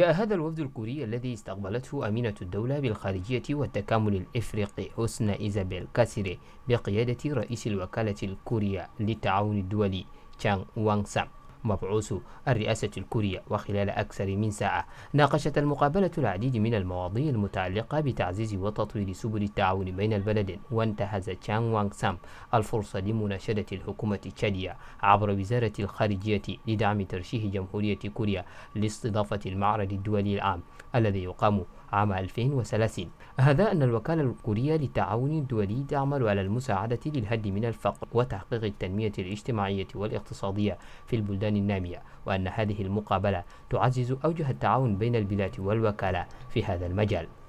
جاء هذا الوفد الكوري الذي استقبلته أمينة الدولة بالخارجية والتكامل الإفريقي حسن إيزابيل كاسيري بقيادة رئيس الوكالة الكورية للتعاون الدولي تشانغ وانغ سام مبعوث الرئاسة الكورية وخلال أكثر من ساعة ناقشت المقابلة العديد من المواضيع المتعلقة بتعزيز وتطوير سبل التعاون بين البلدين وانتهز تشانغ وانغ سام الفرصة لمناشدة الحكومة التشادية عبر وزارة الخارجية لدعم ترشيح جمهورية كوريا لاستضافة المعرض الدولي العام الذي يقام عام 2030 هذا أن الوكالة الكورية للتعاون الدولي تعمل على المساعدة للهد من الفقر وتحقيق التنمية الاجتماعية والاقتصادية في البلدان النامية وأن هذه المقابلة تعزز أوجه التعاون بين البلاد والوكالة في هذا المجال